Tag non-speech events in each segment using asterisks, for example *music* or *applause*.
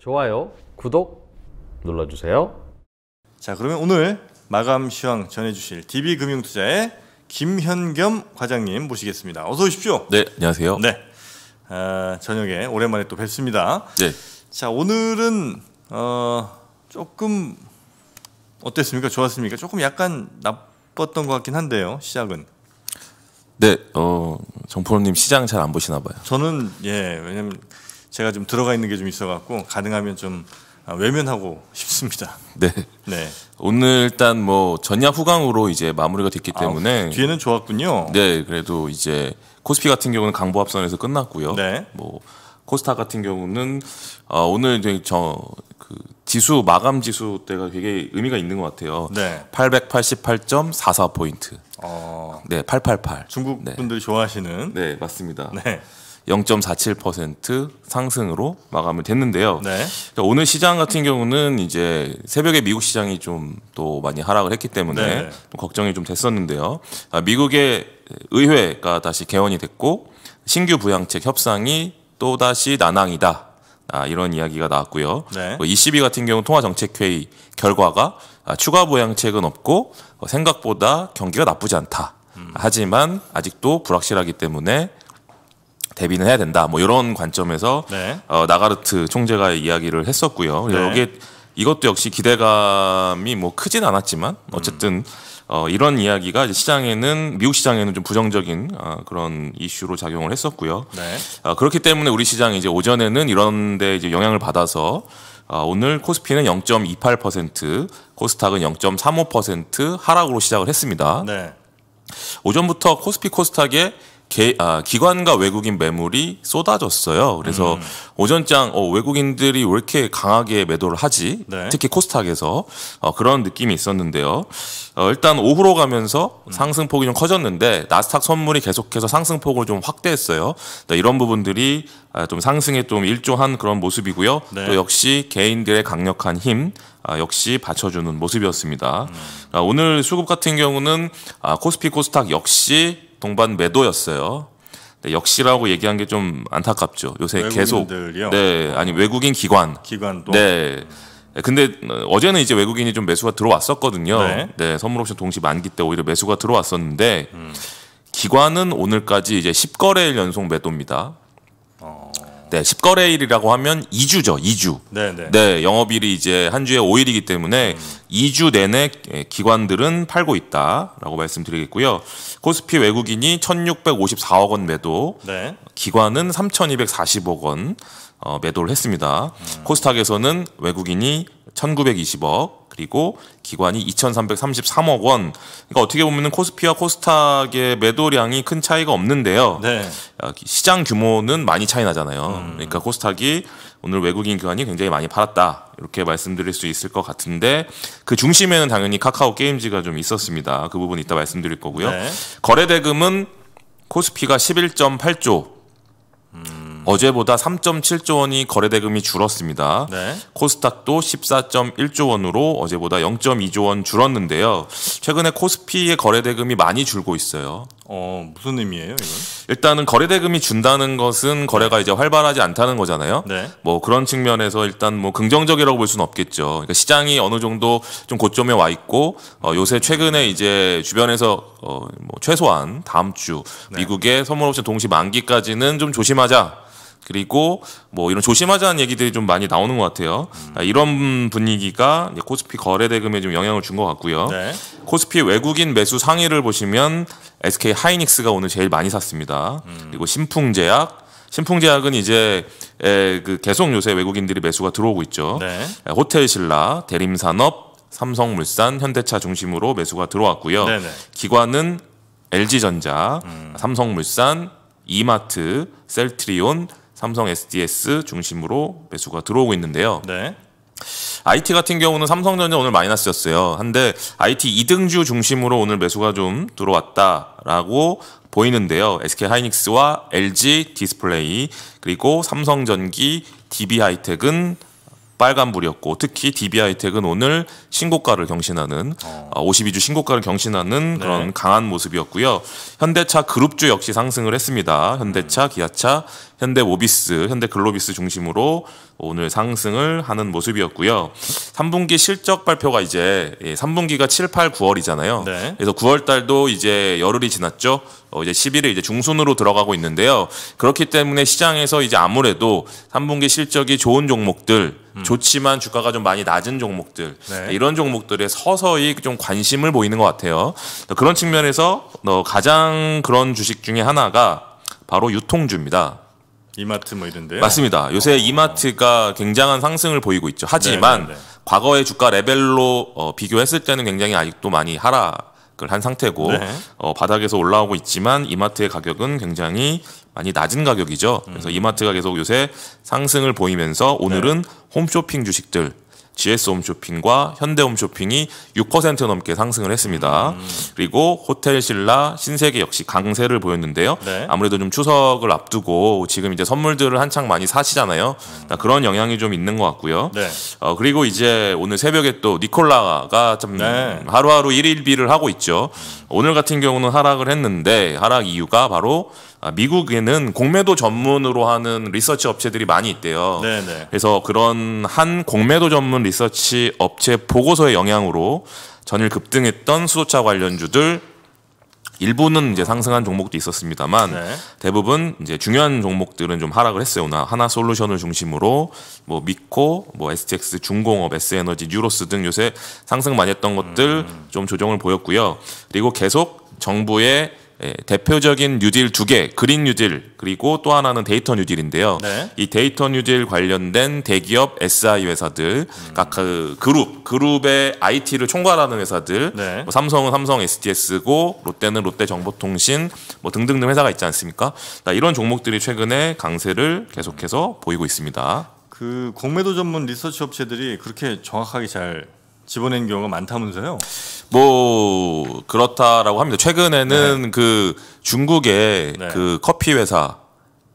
좋아요, 구독 눌러주세요. 자, 그러면 오늘 마감 시황 전해주실 DB금융투자의 김현겸 과장님 모시겠습니다. 어서 오십시오. 네, 안녕하세요. 네, 어, 저녁에 오랜만에 또 뵙습니다. 네. 자, 오늘은 어, 조금 어땠습니까? 좋았습니까? 조금 약간 나빴던 것 같긴 한데요. 시작은. 네, 어, 정프로님 시장 잘 안 보시나 봐요. 저는 예, 왜냐면 제가 좀 들어가 있는 게 좀 있어갖고 가능하면 좀 아, 외면하고 싶습니다. 네. 네. 오늘 일단 뭐 전야 후강으로 이제 마무리가 됐기 때문에 아, 뒤에는 좋았군요. 네, 그래도 이제 코스피 같은 경우는 강보 합선에서 끝났고요. 네. 뭐 코스타 같은 경우는 어, 오늘 저그 지수 마감 지수 때가 되게 의미가 있는 것 같아요. 네. 888.44 포인트. 어. 네, 888. 중국 네. 분들이 네. 좋아하시는. 네, 맞습니다. 네. 0.47% 상승으로 마감을 됐는데요. 네. 그러니까 오늘 시장 같은 경우는 이제 새벽에 미국 시장이 좀 또 많이 하락을 했기 때문에 네. 걱정이 좀 됐었는데요. 아, 미국의 의회가 다시 개원이 됐고 신규 부양책 협상이 또 다시 난항이다. 아, 이런 이야기가 나왔고요. 네. ECB 뭐 같은 경우 통화정책회의 결과가 아, 추가 보양책은 없고 어, 생각보다 경기가 나쁘지 않다. 음. 하지만 아직도 불확실하기 때문에 대비는 해야 된다. 뭐 이런 관점에서 네. 어, 나가르트 총재가 이야기를 했었고요. 네. 여기 이것도 역시 기대감이 뭐 크진 않았지만 어쨌든 음. 어, 이런 이야기가 시장에는 미국 시장에는 좀 부정적인 어, 그런 이슈로 작용을 했었고요. 네. 어, 그렇기 때문에 우리 시장이 이제 오전에는 이런데 이제 영향을 받아서 어, 오늘 코스피는 0.28%, 코스닥은 0.35% 하락으로 시작을 했습니다. 네. 오전부터 코스피 코스닥에 개, 아, 기관과 외국인 매물이 쏟아졌어요. 그래서 음. 오전장 어, 외국인들이 왜 이렇게 강하게 매도를 하지? 네. 특히 코스닥에서 어, 그런 느낌이 있었는데요. 어, 일단 오후로 가면서 음. 상승폭이 좀 커졌는데 나스닥 선물이 계속해서 상승폭을 좀 확대했어요. 이런 부분들이 아, 좀 상승에 좀 일조한 그런 모습이고요. 네. 또 역시 개인들의 강력한 힘 아, 역시 받쳐주는 모습이었습니다. 음. 아, 오늘 수급 같은 경우는 아, 코스피 코스닥 역시 동반 매도였어요. 네, 역시라고 얘기한 게 좀 안타깝죠. 요새 계속 네 아니 외국인 기관 기관도 네. 근데 어, 어제는 이제 외국인이 좀 매수가 들어왔었거든요. 네. 네 선물옵션 동시 만기 때 오히려 매수가 들어왔었는데 음. 기관은 오늘까지 이제 10거래일 연속 매도입니다. 어. 네, 10거래일이라고 하면 2주죠, 2주. 네, 네. 네, 영업일이 이제 한 주에 5일이기 때문에 음. 2주 내내 예, 기관들은 팔고 있다라고 말씀드리겠고요. 코스피 외국인이 1,654억 원 매도, 네. 기관은 3,240억 원 어, 매도를 했습니다. 음. 코스닥에서는 외국인이 1,920억, 그리고 기관이 2,333억 원. 그러니까 어떻게 보면 코스피와 코스닥의 매도량이 큰 차이가 없는데요. 네. 아, 시장 규모는 많이 차이 나잖아요. 음. 그러니까 코스닥이 오늘 외국인 기관이 굉장히 많이 팔았다. 이렇게 말씀드릴 수 있을 것 같은데 그 중심에는 당연히 카카오 게임즈가 좀 있었습니다. 그 부분 이따 말씀드릴 거고요. 네. 거래 대금은 코스피가 11.8조 음. 어제보다 3.7조 원이 거래대금이 줄었습니다. 네. 코스닥도 14.1조 원으로 어제보다 0.2조 원 줄었는데요. 최근에 코스피의 거래대금이 많이 줄고 있어요. 어, 무슨 의미예요, 이건? 일단은 거래 대금이 준다는 것은 거래가 이제 활발하지 않다는 거잖아요. 네. 뭐 그런 측면에서 일단 뭐 긍정적이라고 볼 수는 없겠죠. 그러니까 시장이 어느 정도 좀 고점에 와 있고 어, 요새 최근에 이제 주변에서 어, 뭐 최소한 다음 주 네. 미국의 선물 옵션 동시 만기까지는 좀 조심하자. 그리고 뭐 이런 조심하자는 얘기들이 좀 많이 나오는 것 같아요. 음. 아, 이런 분위기가 코스피 거래 대금에 좀 영향을 준 것 같고요. 네. 코스피 외국인 매수 상위를 보시면 SK 하이닉스가 오늘 제일 많이 샀습니다. 음. 그리고 신풍제약, 신풍제약은 이제 그 계속 요새 외국인들이 매수가 들어오고 있죠. 네. 호텔신라, 대림산업, 삼성물산, 현대차 중심으로 매수가 들어왔고요. 네네. 네. 기관은 LG전자, 음. 삼성물산, 이마트, 셀트리온, 삼성 SDS 중심으로 매수가 들어오고 있는데요. 네. IT 같은 경우는 삼성전자 오늘 마이너스였어요. 한데 IT 이등주 중심으로 오늘 매수가 좀 들어왔다라고 보이는데요. SK 하이닉스와 LG 디스플레이 그리고 삼성전기, DB 하이텍은 빨간불이었고 특히 DB하이텍은 오늘 신고가를 경신하는 어. 52주 아, 신고가를 경신하는 네. 그런 강한 모습이었고요. 현대차 그룹주 역시 상승을 했습니다. 현대차, 음. 기아차, 현대모비스, 현대글로비스 중심으로 오늘 상승을 하는 모습이었고요. 3분기 실적 발표가 이제 3분기가 예, 7, 8, 9월이잖아요. 네. 그래서 9월 달도 이제 열흘이 지났죠. 어, 이제 11일 이제 중순으로 들어가고 있는데요. 그렇기 때문에 시장에서 이제 아무래도 3분기 실적이 좋은 종목들, 음. 좋지만 주가가 좀 많이 낮은 종목들 네. 이런 종목들에 서서히 좀 관심을 보이는 것 같아요. 그런 측면에서 어, 가장 그런 주식 중에 하나가 바로 유통주입니다. 이마트 뭐 이런데 맞습니다. 요새 어. 이마트가 굉장한 상승을 보이고 있죠. 하지만 네네네. 네, 네. 과거의 주가 레벨로 어, 비교했을 때는 굉장히 아직도 많이 하락 한 상태고 네. 어, 바닥에서 올라오고 있지만 이마트의 가격은 굉장히 많이 낮은 가격이죠. 그래서 음. 이마트가 계속 요새 상승을 보이면서 오늘은 네. 홈쇼핑 주식들 GS홈쇼핑과 현대홈쇼핑이 6% 넘게 상승을 했습니다. 음. 그리고 호텔신라, 신세계 역시 강세를 보였는데요. 네. 아무래도 좀 추석을 앞두고 지금 이제 선물들을 한창 많이 사시잖아요. 음. 그런 영향이 좀 있는 것 같고요. 네. 어, 그리고 이제 오늘 새벽에 또 니콜라가 참 네. 하루하루 1일비를 하고 있죠. 오늘 같은 경우는 하락을 했는데 하락 이유가 바로 아, 미국에는 공매도 전문으로 하는 리서치 업체들이 많이 있대요. 네네. 네. 그래서 그런 한 공매도 전문 리서치 업체 보고서의 영향으로 전일 급등했던 수소차 관련주들 일부는 이제 상승한 종목도 있었습니다만 네. 대부분 이제 중요한 종목들은 좀 하락을 했어요. 나 하나 솔루션을 중심으로 뭐 미코, 뭐 STX 중공업, S에너지, 뉴로스 등 요새 상승 많이 했던 것들 음. 좀 조정을 보였고요. 그리고 계속 정부의 예, 대표적인 뉴딜 두 개, 그린 뉴딜 그리고 또 하나는 데이터 뉴딜인데요. 네. 이 데이터 뉴딜 관련된 대기업 SI 회사들, 음. 각그 그룹, 그룹의 IT를 총괄하는 회사들, 네. 뭐 삼성은 삼성 SDS고, 롯데는 롯데정보통신, 뭐 등등등 회사가 있지 않습니까? 이런 종목들이 최근에 강세를 계속해서 보이고 있습니다. 그 공매도 전문 리서치 업체들이 그렇게 정확하게 잘 집어낸 경우가 많다면서요? 뭐 그렇다라고 합니다. 최근에는 네. 그 중국의 네. 그 커피 회사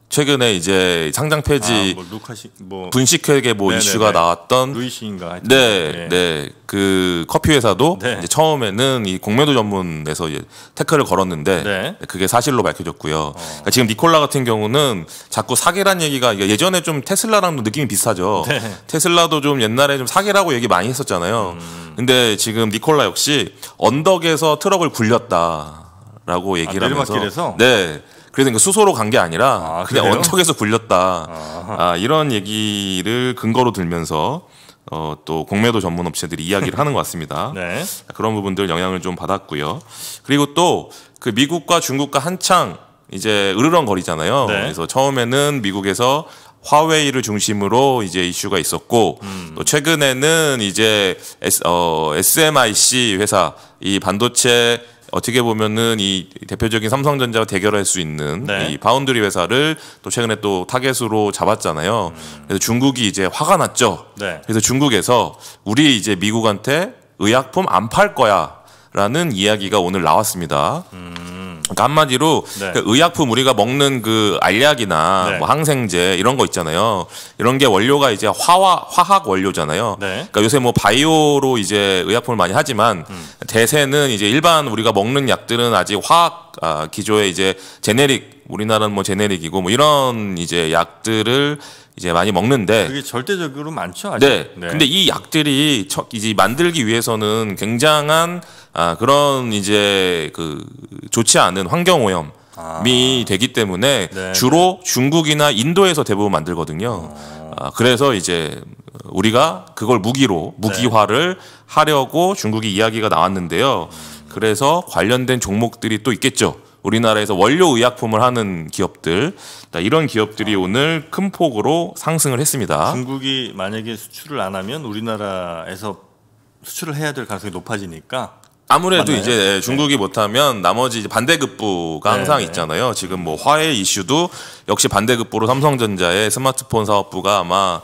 최근에 이제 상장 폐지 아, 뭐 루카시 뭐 분식회계 뭐 네네네. 이슈가 나왔던 루이시인가 네네 예. 네. 그 커피 회사도 네. 이제 처음에는 이 공매도 전문에서 이제 태클을 걸었는데 네. 그게 사실로 밝혀졌고요. 어. 그러니까 지금 니콜라 같은 경우는 자꾸 사기란 얘기가 그니까 예전에 좀 테슬라랑도 느낌이 비슷하죠. 네. 테슬라도 좀 옛날에 좀 사기라고 얘기 많이 했었잖아요. 음. 근데 지금 니콜라 역시 언덕에서 트럭을 굴렸다. 라고 얘기를 아, 하면서네 그래서 그러니까 수소로 간 게 아니라 아, 그냥 언덕에서 굴렸다. 아. 아. 이런 얘기를 근거로 들면서 어, 또 공매도 전문 업체들이 이야기를 하는 것 같습니다. *laughs* 네. 그런 부분들 영향을 좀 받았고요. 그리고 또 그 미국과 중국과 한창 이제 으르렁거리잖아요. 네. 그래서 처음에는 미국에서 화웨이를 중심으로 이제 이슈가 있었고 음. 또 최근에는 이제 S, 어, SMIC 회사 이 반도체 어떻게 보면은 이 대표적인 삼성전자와 대결할 수 있는 네. 이 바운드리 회사를 또 최근에 또 타겟으로 잡았잖아요. 음. 그래서 중국이 이제 화가 났죠. 네. 그래서 중국에서 우리 이제 미국한테 의약품 안 팔 거야라는 이야기가 오늘 나왔습니다. 음. 그러니까 한마디로 네. 그 의약품 우리가 먹는 그 알약이나 네. 뭐 항생제 이런 거 있잖아요. 이런 게 원료가 이제 화화 화학 원료잖아요. 네. 그러니까 요새 뭐 바이오로 이제 의약품을 많이 하지만 음. 대세는 이제 일반 우리가 먹는 약들은 아직 화학 아, 기조의 이제 제네릭 우리나라는 뭐 제네릭이고 뭐 이런 이제 약들을 이제 많이 먹는데 그게 절대적으로 많죠. 아직. 네. 네. 근데 이 약들이 이제 만들기 위해서는 굉장한 아, 그런 이제 그 좋지 않은 환경 오염 이 아. 되기 때문에 네, 네. 주로 중국이나 인도에서 대부분 만들거든요. 어. 아, 그래서 이제 우리가 그걸 무기로 네. 무기화를 하려고 중국이 이야기가 나왔는데요. 음. 그래서 관련된 종목들이 또 있겠죠. 우리나라에서 원료 의약품을 하는 기업들 이런 기업들이 아. 오늘 큰 폭으로 상승을 했습니다. 중국이 만약에 수출을 안 하면 우리나라에서 수출을 해야 될 가능성이 높아지니까 아무래도 맞나요? 이제 네. 중국이 네. 못하면 나머지 반대급부가 네, 항상 네. 있잖아요. 지금 뭐 화해 이슈도 역시 반대급부로 삼성전자의 스마트폰 사업부가 아마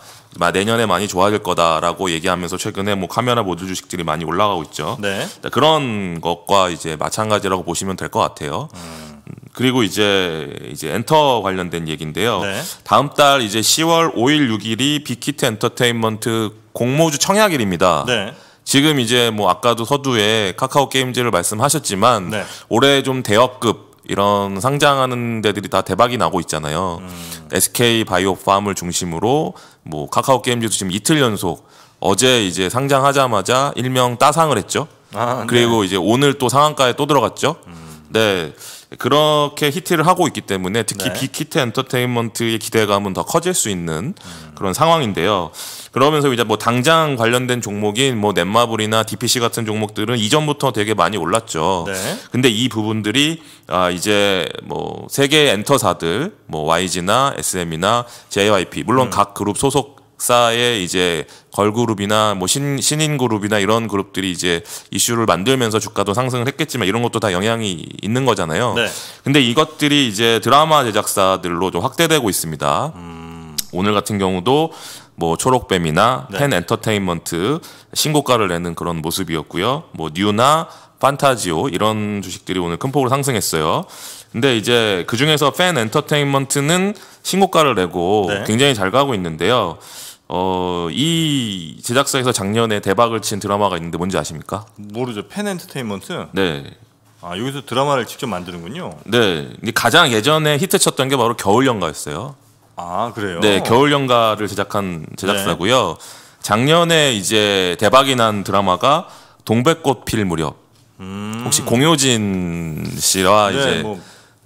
내년에 많이 좋아질 거다라고 얘기하면서 최근에 뭐 카메라 모듈 주식들이 많이 올라가고 있죠. 네. 그런 것과 이제 마찬가지라고 보시면 될 것 같아요. 음. 그리고 이제 이제 엔터 관련된 얘기인데요. 네. 다음 달 이제 10월 5일 6일이 빅히트 엔터테인먼트 공모주 청약일입니다. 네. 지금 이제 뭐 아까도 서두에 카카오 게임즈를 말씀하셨지만 네. 올해 좀 대업급 이런 상장하는 데들이 다 대박이 나고 있잖아요. 음. SK 바이오팜을 중심으로 뭐 카카오 게임즈도 지금 이틀 연속 어제 이제 상장하자마자 일명 따상을 했죠. 아, 네. 그리고 이제 오늘 또 상한가에 또 들어갔죠. 음. 네. 그렇게 히트를 하고 있기 때문에 특히 네. 빅히트 엔터테인먼트의 기대감은 더 커질 수 있는 그런 상황인데요. 그러면서 이제 뭐 당장 관련된 종목인 뭐 넷마블이나 DPC 같은 종목들은 이전부터 되게 많이 올랐죠. 네. 근데 이 부분들이 아 이제 뭐 세계 엔터사들 뭐 YG나 SM이나 JYP 물론 음. 각 그룹 소속 사의 이제 걸그룹이나 뭐 신, 신인 그룹이나 이런 그룹들이 이제 이슈를 만들면서 주가도 상승을 했겠지만 이런 것도 다 영향이 있는 거잖아요. 네. 근데 이것들이 이제 드라마 제작사들로 좀 확대되고 있습니다. 음. 오늘 같은 경우도 뭐 초록뱀이나 네. 팬 엔터테인먼트 신고가를 내는 그런 모습이었고요. 뭐 뉴나 판타지오 이런 주식들이 오늘 큰 폭으로 상승했어요. 근데 이제 그 중에서 팬 엔터테인먼트는 신고가를 내고 네. 굉장히 잘 가고 있는데요. 어, 이 제작사에서 작년에 대박을 친 드라마가 있는데 뭔지 아십니까? 모르죠. 팬 엔터테인먼트. 네. 아 여기서 드라마를 직접 만드는군요. 네. 가장 예전에 히트쳤던 게 바로 겨울연가였어요. 아 그래요? 네. 겨울연가를 제작한 제작사고요. 네. 작년에 이제 대박이 난 드라마가 동백꽃 필 무렵. 음. 혹시 공효진 씨와 네, 이제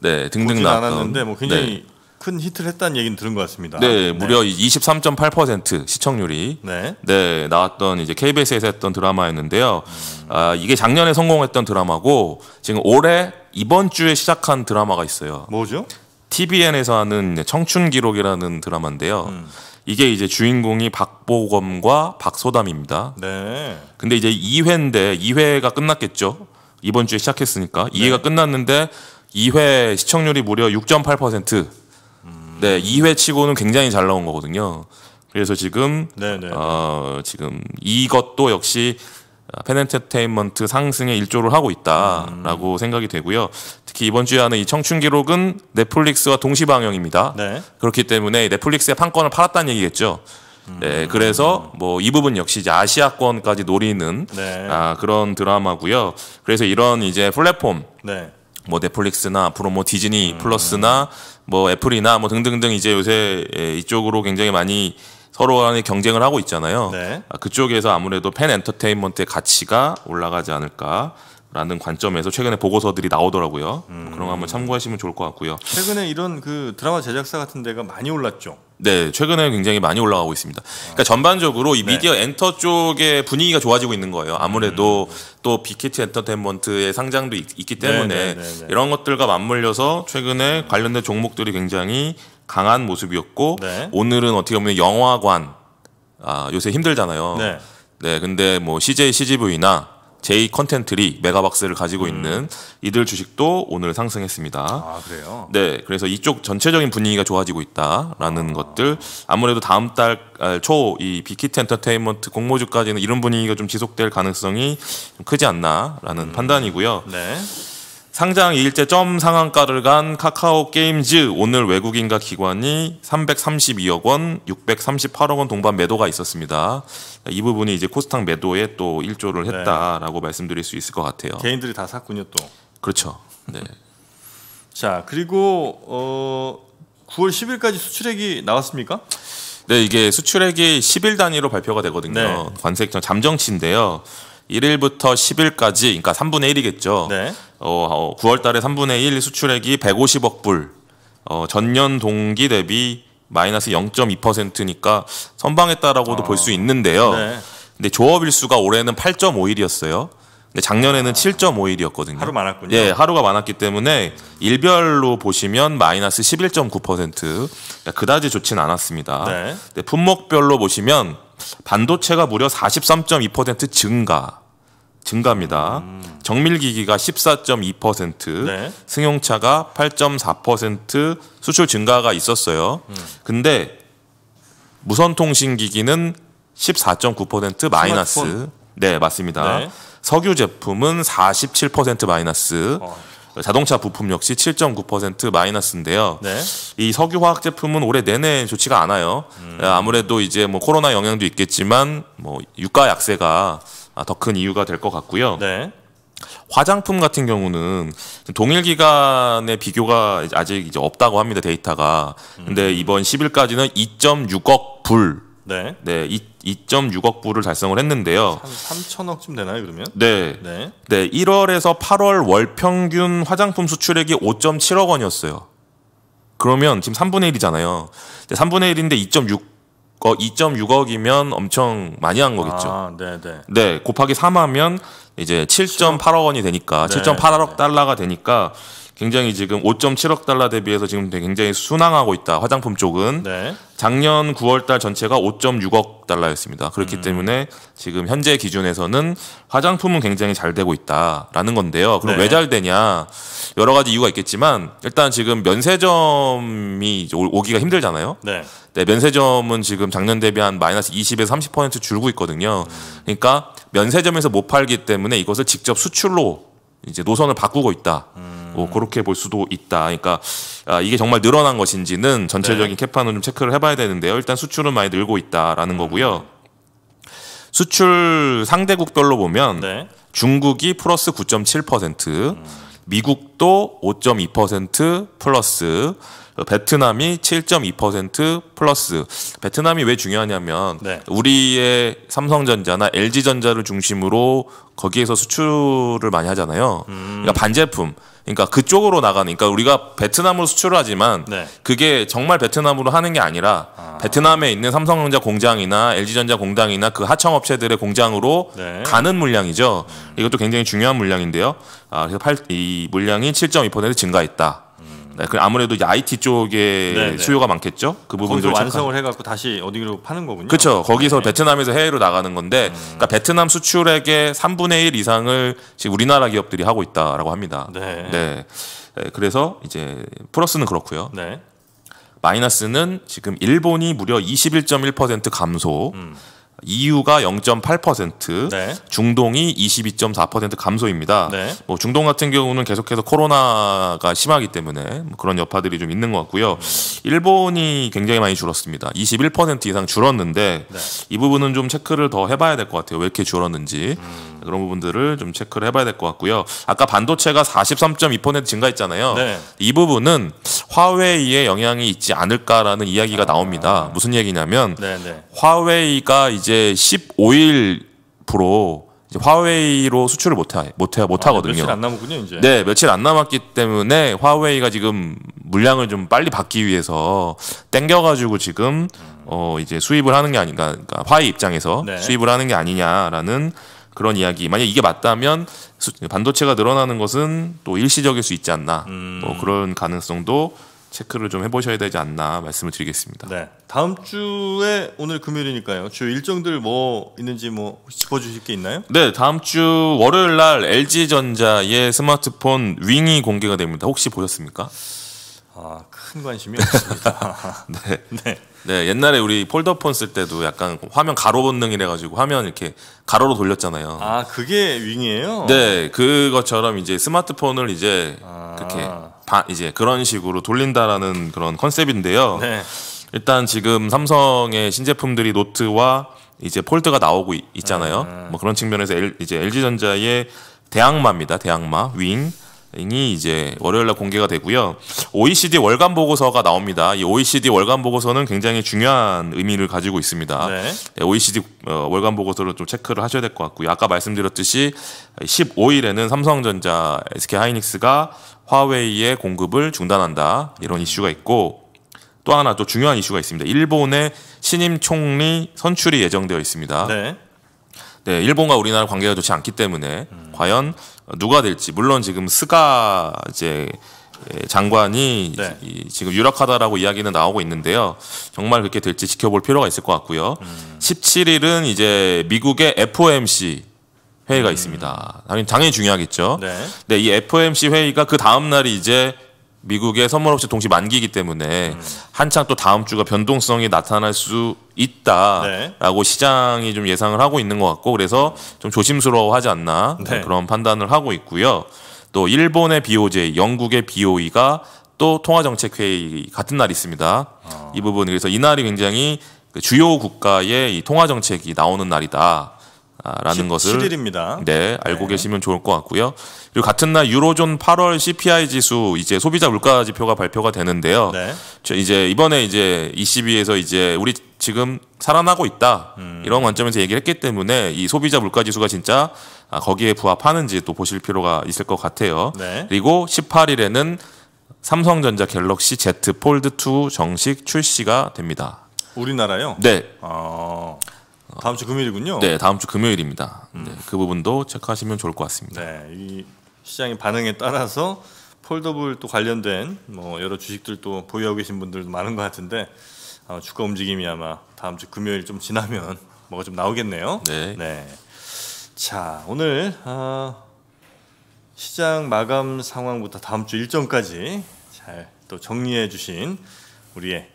뭐네 등등 나왔던. 않았는데 뭐 굉장히 네. 큰 히트를 했다는 얘기는 들은 것 같습니다. 네, 네. 무려 23.8% 시청률이 네. 네. 나왔던 이제 KBS에서 했던 드라마였는데요. 음. 아, 이게 작년에 성공했던 드라마고 지금 올해 이번 주에 시작한 드라마가 있어요. 뭐죠? TVN에서 하는 청춘 기록이라는 드라마인데요. 음. 이게 이제 주인공이 박보검과 박소담입니다. 네. 근데 이제 2회인데 2회가 끝났겠죠. 이번 주에 시작했으니까 2회가 네. 끝났는데 2회 시청률이 무려 6.8%. 네, 2회 치고는 굉장히 잘 나온 거거든요. 그래서 지금 네네. 네, 네. 어, 지금 이것도 역시 아, 팬엔터테인먼트 상승에 일조를 하고 있다라고 음. 생각이 되고요. 특히 이번 주에 하는 이 청춘 기록은 넷플릭스와 동시 방영입니다. 네. 그렇기 때문에 넷플릭스의 판권을 팔았다는 얘기겠죠. 음. 네, 그래서 뭐 이 부분 역시 이제 아시아권까지 노리는 네. 아, 그런 드라마고요. 그래서 이런 이제 플랫폼 네. 뭐 넷플릭스나 앞으로 뭐 디즈니 음. 플러스나 뭐 애플이나 뭐 등등등 이제 요새 이쪽으로 굉장히 많이 서로 간에 경쟁을 하고 있잖아요. 네. 아, 그쪽에서 아무래도 팬 엔터테인먼트의 가치가 올라가지 않을까라는 관점에서 최근에 보고서들이 나오더라고요. 음. 그런 거 한번 참고하시면 좋을 것 같고요. 최근에 이런 그 드라마 제작사 같은 데가 많이 올랐죠. 네, 최근에 굉장히 많이 올라가고 있습니다. 그러니까 전반적으로 이 네. 미디어 네. 엔터 쪽의 분위기가 좋아지고 있는 거예요. 아무래도 음. 또 빅히트 엔터테인먼트의 상장도 있, 기 때문에 네 네, 네, 네, 이런 것들과 맞물려서 최근에 관련된 종목들이 굉장히 강한 모습이었고 오늘은 어떻게 보면 영화관 아, 요새 힘들잖아요. 네, 근데 뭐 CJ CGV나 J 컨텐트리 메가박스를 가지고 음. 있는 이들 주식도 오늘 상승했습니다. 아 그래요? 네, 그래서 이쪽 전체적인 분위기가 좋아지고 있다라는 아. 것들 아무래도 다음 달 초이 아, 빅히트 엔터테인먼트 공모주까지는 이런 분위기가 좀 지속될 가능성이 좀 크지 않나라는 음. 판단이고요. 네. 상장 2일째 점 상한가를 간 카카오 게임즈 오늘 외국인과 기관이 332억 원, 638억 원 동반 매도가 있었습니다. 이 부분이 이제 코스닥 매도에 또 일조를 했다라고 네. 말씀드릴 수 있을 것 같아요. 개인들이 다 샀군요 또. 그렇죠. 네. *laughs* 자 그리고 어, 9월 10일까지 수출액이 나왔습니까? 네 이게 수출액이 10일 단위로 발표가 되거든요. 네. 관세청 잠정치인데요. 1일부터 10일까지 그러니까 3분의 1이겠죠. 네. 어, 9월 어, 달에 3분의 1 수출액이 150억 불. 어, 전년 동기 대비 마이너스 0.2%니까 선방했다라고도 어. 볼수 아, 있는데요. 네. 근데 조업 일수가 올해는 8.5일이었어요. 근데 작년에는 아. 7.5일이었거든요. 하루 많았군요. 예, 하루가 많았기 때문에 일별로 보시면 마이너스 11.9% 그러니까 그다지 좋진 않았습니다. 네. 근데 품목별로 보시면 반도체가 무려 43.2% 증가. 증가입니다. 음. 정밀기기가 14.2%, 네. 승용차가 8.4% 수출 증가가 있었어요. 음. 근데 무선통신기기는 14.9% 마이너스. 스마트폰. 네, 맞습니다. 네. 석유 제품은 47% 마이너스. 어. 자동차 부품 역시 7.9% 마이너스인데요. 네. 이 석유화학 제품은 올해 내내 좋지가 않아요. 음. 예, 아무래도 이제 뭐 코로나 영향도 있겠지만 뭐 유가 약세가 더 큰 이유가 될 것 같고요. 네. 화장품 같은 경우는 동일 기간의 비교가 아직 이제 없다고 합니다 데이터가. 근데 음. 이번 10일까지는 2.6억 불 네. 네, 2, 2.6억 불을 달성을 했는데요. 한 3천억쯤 되나요, 그러면? 네. 네. 네, 1월에서 8월 월 평균 화장품 수출액이 5.7억 원이었어요. 그러면 지금 3분의 1이잖아요. 3분의 1인데 2.6 어, 2.6억이면 엄청 많이 한 거겠죠. 아, 네네. 네. 네, 곱하기 3하면 이제 7.8억 원이 되니까 네, 7.8억 달러가 되니까 굉장히 지금 5.7억 달러 대비해서 지금 굉장히 순항하고 있다. 화장품 쪽은 네. 작년 9월달 전체가 5.6억 달러였습니다. 그렇기 음. 때문에 지금 현재 기준에서는 화장품은 굉장히 잘 되고 있다라는 건데요. 그럼 네. 왜잘 되냐? 여러 가지 이유가 있겠지만 일단 지금 면세점이 오기가 힘들잖아요. 네. 네 면세점은 지금 작년 대비 한 마이너스 20에서 30% 줄고 있거든요. 음. 그러니까 면세점에서 못 팔기 때문에 이것을 직접 수출로 이제 노선을 바꾸고 있다. 음. 뭐 그렇게 볼 수도 있다. 그러니까 아, 이게 정말 늘어난 것인지는 전체적인 네. 캐파는 좀 체크를 해봐야 되는데요. 일단 수출은 많이 늘고 있다라는 거고요. 수출 상대국별로 보면 네. 중국이 플러스 9.7%, 음. 미국도 5.2% 플러스, 베트남이 7.2% 플러스. 베트남이 왜 중요하냐면 네. 우리의 삼성전자나 LG전자를 중심으로 거기에서 수출을 많이 하잖아요. 음. 그러니까 반제품. 그러니까 그쪽으로 나가는 그러니까 우리가 베트남으로 수출을 하지만 네. 그게 정말 베트남으로 하는 게 아니라 아. 베트남에 있는 삼성전자 공장이나 LG전자 공장이나 그 하청업체들의 공장으로 네. 가는 물량이죠. 이것도 굉장히 중요한 물량인데요. 아, 그래서 8, 이 물량이 7.2% 증가했다. 네, 그 아무래도 IT 쪽에 네네. 수요가 많겠죠. 그 부분들 완성을 착한... 해갖고 다시 어디로 파는 거군요. 그렇죠. 거기서 네. 베트남에서 해외로 나가는 건데, 음. 그러니까 베트남 수출액의 3분의 1 이상을 지금 우리나라 기업들이 하고 있다라고 합니다. 네. 네. 그래서 이제 플러스는 그렇고요. 네. 마이너스는 지금 일본이 무려 21.1% 감소. 음. EU가 0.8%, 네. 중동이 22.4% 감소입니다. 네. 뭐 중동 같은 경우는 계속해서 코로나가 심하기 때문에 뭐 그런 여파들이 좀 있는 것 같고요. 일본이 굉장히 많이 줄었습니다. 21% 이상 줄었는데 네. 이 부분은 좀 체크를 더 해봐야 될 것 같아요. 왜 이렇게 줄었는지. 음. 그런 부분들을 좀 체크를 해봐야 될 것 같고요. 아까 반도체가 43.2% 증가했잖아요. 네. 이 부분은 화웨이의 영향이 있지 않을까라는 이야기가 아. 나옵니다. 무슨 얘기냐면 네네. 네. 화웨이가 이제 15일 프로 화웨이로 수출을 못 해, 못 해, 못 하거든요. 아, 네, 며칠 안 남았군요, 이제. 네, 며칠 안 남았기 때문에 화웨이가 지금 물량을 좀 빨리 받기 위해서 땡겨가지고 지금 음. 어 이제 수입을 하는 게 아닌가, 그러니까 화웨이 입장에서 네. 수입을 하는 게 아니냐라는 그런 이야기. 만약 이게 맞다면 반도체가 늘어나는 것은 또 일시적일 수 있지 않나. 음. 뭐 그런 가능성도 체크를 좀 해보셔야 되지 않나 말씀을 드리겠습니다. 네. 다음 주에 오늘 금요일이니까요. 주 일정들 뭐 있는지 뭐 짚어주실 게 있나요? 네, 다음 주 월요일 날 LG 전자의 스마트폰 윙이 공개가 됩니다. 혹시 보셨습니까? 아, 큰 관심이 없습니다. *laughs* 네. 네. 네. 옛날에 우리 폴더폰 쓸 때도 약간 화면 가로 본능이래 가지고 화면 이렇게 가로로 돌렸잖아요. 아, 그게 윙이에요? 네. 그것처럼 이제 스마트폰을 이제 아. 그렇게 바, 이제 그런 식으로 돌린다라는 그런 컨셉인데요. 네. 일단 지금 삼성의 신제품들이 노트와 이제 폴드가 나오고 있, 잖아요뭐 네. 그런 측면에서 엘, 이제 LG전자의 대항마입니다. 대항마 윙. 이 이제 월요일 날 공개가 되고요. OECD 월간 보고서가 나옵니다. 이 OECD 월간 보고서는 굉장히 중요한 의미를 가지고 있습니다. 네. 네 OECD 어, 월간 보고서를 좀 체크를 하셔야 될 것 같고요. 아까 말씀드렸듯이 15일에는 삼성전자, SK 하이닉스가 화웨이의 공급을 중단한다 이런 이슈가 있고 또 하나 또 중요한 이슈가 있습니다. 일본의 신임 총리 선출이 예정되어 있습니다. 네. 네 일본과 우리나라 관계가 좋지 않기 때문에 음. 과연 누가 될지 물론 지금 스가 이제 장관이 네. 지금 유력하다라고 이야기는 나오고 있는데요. 정말 그렇게 될지 지켜볼 필요가 있을 것 같고요. 음. 17일은 이제 미국의 FOMC 회의가 음. 있습니다. 당연히, 당연히 중요하겠죠. 네. 네, 이 FOMC 회의가 그 다음 날이 이제 미국의 선물 없이 동시 만기이기 때문에 음. 한창 또 다음 주가 변동성이 나타날 수 있다라고 네. 시장이 좀 예상을 하고 있는 것 같고 그래서 좀 조심스러워하지 않나 네. 그런 판단을 하고 있고요. 또 일본의 BOJ, 영국의 BOE가 또 통화정책회의 같은 날 있습니다. 아. 이 부분 그래서 이날이 굉장히 그 주요 국가의 이 통화정책이 나오는 날이다. 라는 것을 7일입니다. 네, 알고 네. 계시면 좋을 것 같고요. 그리고 같은 날 유로존 8월 CPI 지수 이제 소비자 물가 지표가 발표가 되는데요. 네. 이제 이번에 이제 e c 에서 이제 우리 지금 살아나고 있다 음. 이런 관점에서 얘기를 했기 때문에 이 소비자 물가 지수가 진짜 아, 거기에 부합하는지 또 보실 필요가 있을 것 같아요. 네. 그리고 18일에는 삼성전자 갤럭시 Z 폴드 2 정식 출시가 됩니다. 우리나라요? 네. 아... 다음 주 금요일군요. 네, 다음 주 금요일입니다. 음. 네, 그 부분도 체크하시면 좋을 것 같습니다. 네, 이 시장의 반응에 따라서 폴더블 또 관련된 뭐 여러 주식들 또 보유하고 계신 분들도 많은 것 같은데 어, 주가 움직임이 아마 다음 주 금요일 좀 지나면 *laughs* 뭐가 좀 나오겠네요. 네. 네. 자, 오늘 어, 시장 마감 상황부터 다음 주 일정까지 잘 또 정리해 주신 우리의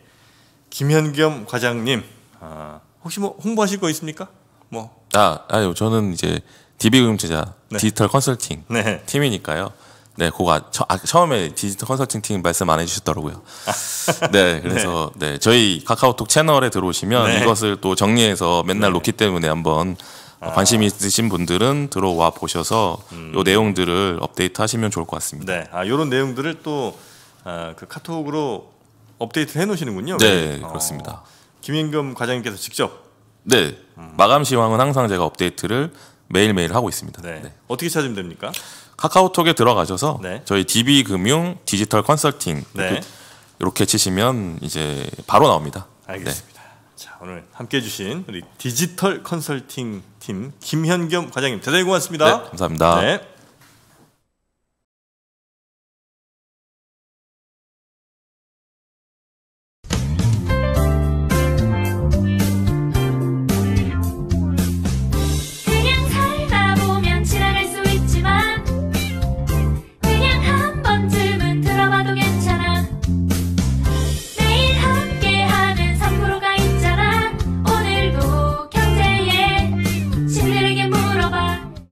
김현겸 과장님. 어, 혹시 뭐 홍보하실 거 있습니까? 뭐. 아, 아요. 저는 이제 DB금융투자 네. 디지털 컨설팅 네. 팀이니까요. 네, 그거 아, 처, 아, 처음에 디지털 컨설팅 팀 말씀 안 해주셨더라고요. 아. 네, *laughs* 그래서 네. 네 저희 카카오톡 채널에 들어오시면 네. 이것을 또 정리해서 맨날 네. 놓기 때문에 한번 아. 관심 있으신 분들은 들어와 보셔서 음. 요 내용들을 업데이트 하시면 좋을 것 같습니다. 네, 아 요런 내용들을 또그 아, 어, 카톡으로 업데이트 해놓으시는군요. 네, 그렇습니다. 어. 김인겸 과장님께서 직접 네 음. 마감 시황은 항상 제가 업데이트를 매일매일 하고 있습니다. 네. 네. 어떻게 찾으면 됩니까? 카카오톡에 들어가셔서 네. 저희 DB 금융 디지털 컨설팅 네. 이렇게, 이렇게, 치시면 이제 바로 나옵니다. 알겠습니다. 자 오늘 함께해 주신 우리 디지털 컨설팅 팀 김현겸 과장님 대단히 고맙습니다. 네, 감사합니다. 네.